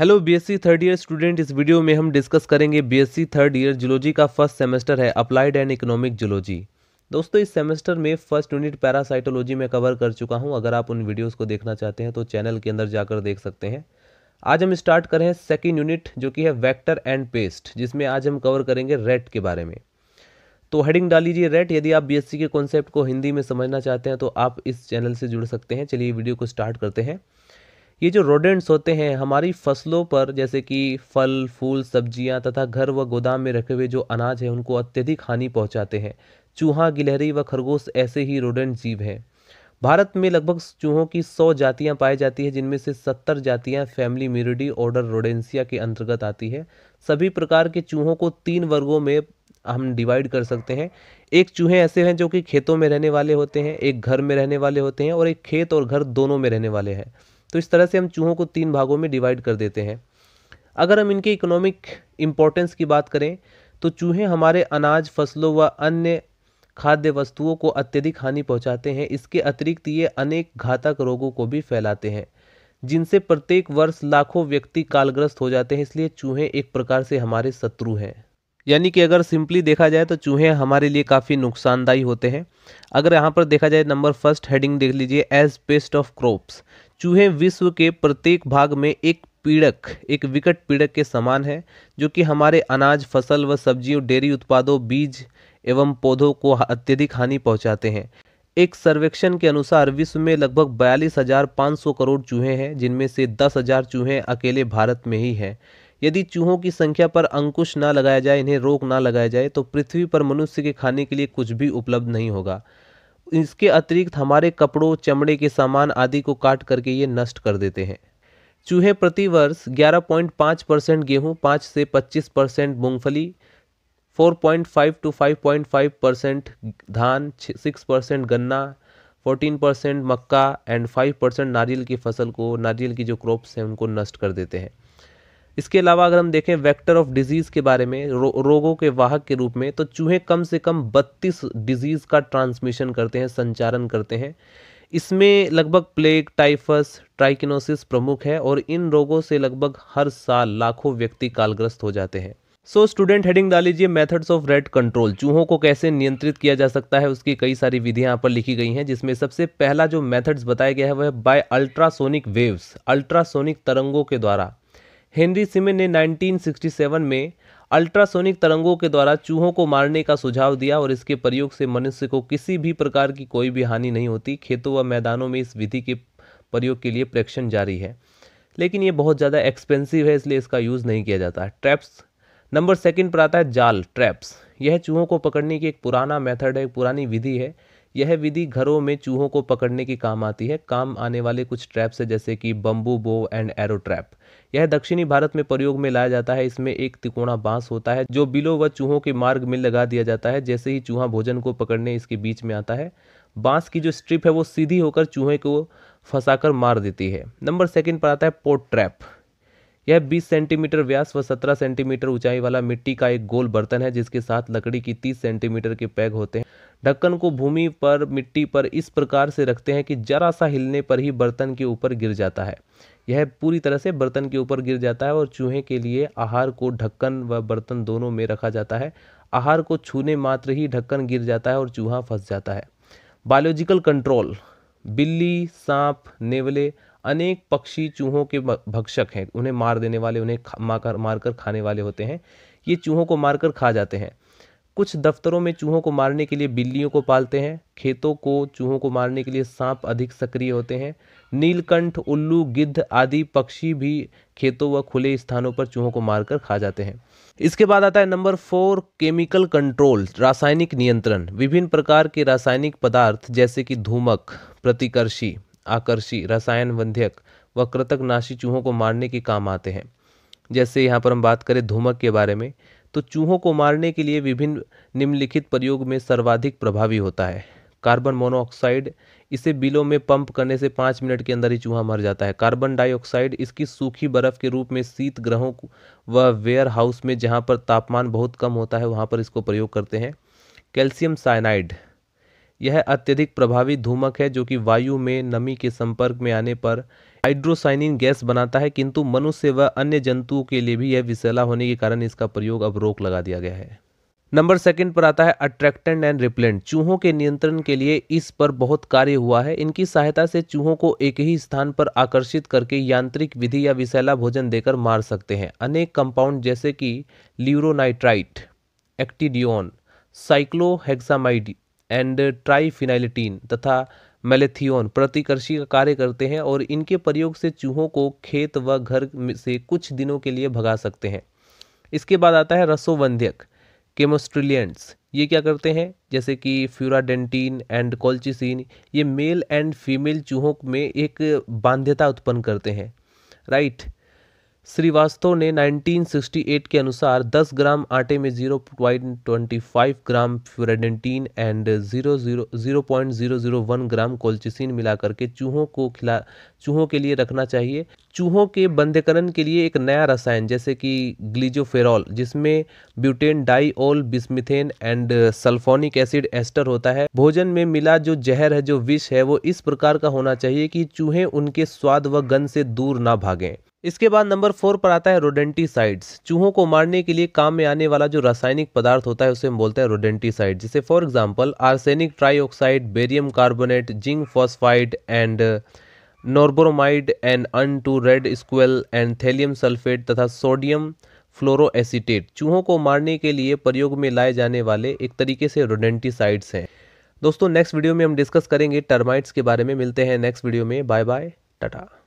hello BSc third year student इस video में हम डिस्कस करेंगे बीएससी थर्ड ईयर जुलॉजी का फर्स्ट सेमेस्टर है अप्लाइड एंड इकोनॉमिक जुलॉजी दोस्तों इस सेमेस्टर में फर्स्ट यूनिट पैरासाइटोलॉजी में कवर कर चुका हूं अगर आप उन वीडियोस को देखना चाहते हैं तो चैनल के अंदर जाकर देख सकते हैं आज हम स्टार्ट करें सेकेंड यूनिट जो कि है वैक्टर एंड पेस्ट जिसमें आज हम कवर करेंगे रेट के बारे में तो हेडिंग डाल लीजिए रेट यदि आप बी के कॉन्सेप्ट को हिंदी में समझना चाहते हैं तो आप इस चैनल से जुड़ सकते हैं चलिए वीडियो को स्टार्ट करते हैं ये जो रोडेंट्स होते हैं हमारी फसलों पर जैसे कि फल फूल सब्जियां तथा घर व गोदाम में रखे हुए जो अनाज है उनको अत्यधिक हानि पहुंचाते हैं चूहा गिलहरी व खरगोश ऐसे ही रोडेंट जीव हैं भारत में लगभग चूहों की सौ जातियां पाई जाती हैं जिनमें से सत्तर जातियां फैमिली म्यूरिडी ऑर्डर रोडेंसिया के अंतर्गत आती है सभी प्रकार के चूहों को तीन वर्गों में हम डिवाइड कर सकते हैं एक चूहे ऐसे हैं जो कि खेतों में रहने वाले होते हैं एक घर में रहने वाले होते हैं और एक खेत और घर दोनों में रहने वाले हैं तो इस तरह से हम चूहों को तीन भागों में डिवाइड कर देते हैं अगर हम इनके इकोनॉमिक इम्पोर्टेंस की बात करें तो चूहे हमारे अनाज फसलों व अन्य खाद्य वस्तुओं को अत्यधिक हानि पहुंचाते हैं इसके अतिरिक्त ये अनेक घातक रोगों को भी फैलाते हैं जिनसे प्रत्येक वर्ष लाखों व्यक्ति कालग्रस्त हो जाते हैं इसलिए चूहे एक प्रकार से हमारे शत्रु हैं यानी कि अगर सिंपली देखा जाए तो चूहे हमारे लिए काफ़ी नुकसानदायी होते हैं अगर यहाँ पर देखा जाए नंबर फर्स्ट हेडिंग देख लीजिए एज पेस्ट ऑफ क्रॉप्स चूहे विश्व के प्रत्येक भाग में एक पीड़क एक विकट पीड़क के समान है जो कि हमारे अनाज फसल व सब्जियों डेयरी उत्पादों बीज एवं पौधों को अत्यधिक हानि पहुँचाते हैं एक सर्वेक्षण के अनुसार विश्व में लगभग बयालीस हज़ार पाँच सौ करोड़ चूहे हैं जिनमें से दस हज़ार चूहे अकेले भारत में ही हैं यदि चूहों की संख्या पर अंकुश ना लगाया जाए इन्हें रोक ना लगाया जाए तो पृथ्वी पर मनुष्य के खाने के लिए कुछ भी उपलब्ध नहीं होगा इसके अतिरिक्त हमारे कपड़ों चमड़े के सामान आदि को काट करके ये नष्ट कर देते हैं चूहे प्रतिवर्ष 11.5 परसेंट गेहूँ पाँच से 25 परसेंट मूँगफली 4.5 टू 5.5 परसेंट धान 6 परसेंट गन्ना 14 परसेंट मक्का एंड 5 परसेंट नारियल की फसल को नारियल की जो क्रॉप्स हैं उनको नष्ट कर देते हैं इसके अलावा अगर हम देखें वेक्टर ऑफ डिजीज़ के बारे में रो, रोगों के वाहक के रूप में तो चूहे कम से कम बत्तीस डिजीज़ का ट्रांसमिशन करते हैं संचालन करते हैं इसमें लगभग प्लेग टाइफस ट्राइकिनोसिस प्रमुख है और इन रोगों से लगभग हर साल लाखों व्यक्ति कालग्रस्त हो जाते हैं सो स्टूडेंट हेडिंग डाल लीजिए मेथड्स ऑफ रेड कंट्रोल चूहों को कैसे नियंत्रित किया जा सकता है उसकी कई सारी विधियां यहाँ पर लिखी गई हैं जिसमें सबसे पहला जो मेथड्स बताया गया है वह बाय अल्ट्रासोनिक वेव्स अल्ट्रासोनिक तरंगों के द्वारा हेनरी सिमिन ने 1967 में अल्ट्रासोनिक तरंगों के द्वारा चूहों को मारने का सुझाव दिया और इसके प्रयोग से मनुष्य को किसी भी प्रकार की कोई भी हानि नहीं होती खेतों व मैदानों में इस विधि के प्रयोग के लिए प्रेक्षण जारी है लेकिन ये बहुत ज़्यादा एक्सपेंसिव है इसलिए इसका यूज़ नहीं किया जाता ट्रैप्स नंबर सेकेंड पर आता है जाल ट्रैप्स यह चूहों को पकड़ने की एक पुराना मेथड है एक पुरानी विधि है यह विधि घरों में चूहों को पकड़ने के काम आती है काम आने वाले कुछ ट्रैप्स है जैसे कि bamboo bow and arrow trap यह दक्षिणी भारत में प्रयोग में लाया जाता है इसमें एक तिकोणा बांस होता है जो बिलो व चूहों के मार्ग में लगा दिया जाता है जैसे ही चूहा भोजन को पकड़ने इसके बीच में आता है बांस की जो स्ट्रिप है वो सीधी होकर चूहे को फंसाकर मार देती है नंबर सेकंड पर आता है पोट ट्रैप यह 20 सेंटीमीटर व्यास व 17 सेंटीमीटर ऊंचाई वाला मिट्टी का एक गोल बर्तन है जिसके साथ लकड़ी की 30 सेंटीमीटर के पैग होते हैं ढक्कन को भूमि पर मिट्टी पर इस प्रकार से रखते हैं कि जरा सा हिलने पर ही बर्तन के ऊपर गिर जाता है यह पूरी तरह से बर्तन के ऊपर गिर जाता है और चूहे के लिए आहार को ढक्कन व बर्तन दोनों में रखा जाता है आहार को छूने मात्र ही ढक्कन गिर जाता है और चूहा फंस जाता है बायोलॉजिकल कंट्रोल बिल्ली सांप नेवले अनेक पक्षी चूहों के भक्षक हैं उन्हें मार देने वाले उन्हें मारकर खाने वाले होते हैं ये चूहों को मारकर खा जाते हैं कुछ दफ्तरों में चूहों को मारने के लिए बिल्लियों को पालते हैं खेतों को चूहों को मारने के लिए सांप अधिक सक्रिय होते हैं नीलकंठ उल्लू गिद्ध आदि पक्षी भी खेतों व खुले स्थानों पर चूहों को मारकर खा जाते हैं इसके बाद आता है नंबर फोर केमिकल कंट्रोल रासायनिक नियंत्रण विभिन्न प्रकार के रासायनिक पदार्थ जैसे कि धूमक प्रतिकर्षी आकर्षी रसायन वंध्यक व कृतकनाशी चूहों को मारने के काम आते हैं जैसे यहाँ पर हम बात करें धूमक के बारे में तो चूहों को मारने के लिए विभिन्न निम्नलिखित प्रयोग में सर्वाधिक प्रभावी होता है कार्बन मोनोऑक्साइड इसे बिलों में पंप करने से पाँच मिनट के अंदर ही चूहा मर जाता है कार्बन डाइऑक्साइड इसकी सूखी बर्फ़ के रूप में शीत ग्रहों व वेयर हाउस में जहाँ पर तापमान बहुत कम होता है वहाँ पर इसको प्रयोग करते हैं कैल्शियम साइनाइड यह अत्यधिक प्रभावी धूमक है जो कि वायु में नमी के संपर्क में आने पर हाइड्रोसाइनिन गैस बनाता है किंतु मनुष्य व अन्य जंतुओं के लिए भी यह विषैला होने के कारण इसका प्रयोग अब रोक लगा दिया गया है नंबर सेकंड पर आता है अट्रैक्टेंट एंड रिपेलेंट चूहों के नियंत्रण के लिए इस पर बहुत कार्य हुआ है इनकी सहायता से चूहों को एक ही स्थान पर आकर्षित करके यांत्रिक विधि या विषैला भोजन देकर मार सकते हैं अनेक कंपाउंड जैसे कि ल्यूरोनाइट्राइट एक्टिडियोन साइक्लोहेक्सामाइड एंड ट्राईफिनाइलिटीन तथा मेलेथियोन प्रतिकर्षी का कार्य करते हैं और इनके प्रयोग से चूहों को खेत व घर से कुछ दिनों के लिए भगा सकते हैं इसके बाद आता है रसोवंध्यक केमोस्ट्रिलियंट्स ये क्या करते हैं जैसे कि फ्यूराडेंटीन एंड कोल्चिसिन ये मेल एंड फीमेल चूहों में एक बांध्यता उत्पन्न करते हैं राइट श्रीवास्तव ने 1968 के अनुसार 10 ग्राम आटे में 0.25 ग्राम फ्यूरेडेंटीन एंड 0.001 ग्राम कोल्चिसिन मिलाकर के चूहों को खिला चूहों के लिए रखना चाहिए चूहों के बंध्यकरण के लिए एक नया रसायन जैसे कि ग्लिजोफेरॉल जिसमें butane diol bismethane and sulphonic acid ester होता है भोजन में मिला जो जहर है जो विष है वो इस प्रकार का होना चाहिए कि चूहे उनके स्वाद व गंध से दूर ना भागें इसके बाद नंबर फोर पर आता है रोडेंटीसाइड्स चूहों को मारने के लिए काम में आने वाला जो रासायनिक पदार्थ होता है उसे हम बोलते हैं रोडेंटीसाइड जैसे for example arsenic trioxide barium carbonate zinc phosphide and norbormide and ANTU red squill and thallium sulphate तथा सोडियम फ्लोरोएसीटेट चूहों को मारने के लिए प्रयोग में लाए जाने वाले एक तरीके से रोडेंटीसाइड्स हैं दोस्तों नेक्स्ट वीडियो में हम डिस्कस करेंगे टर्माइट्स के बारे में मिलते हैं नेक्स्ट वीडियो में बाय बाय टाटा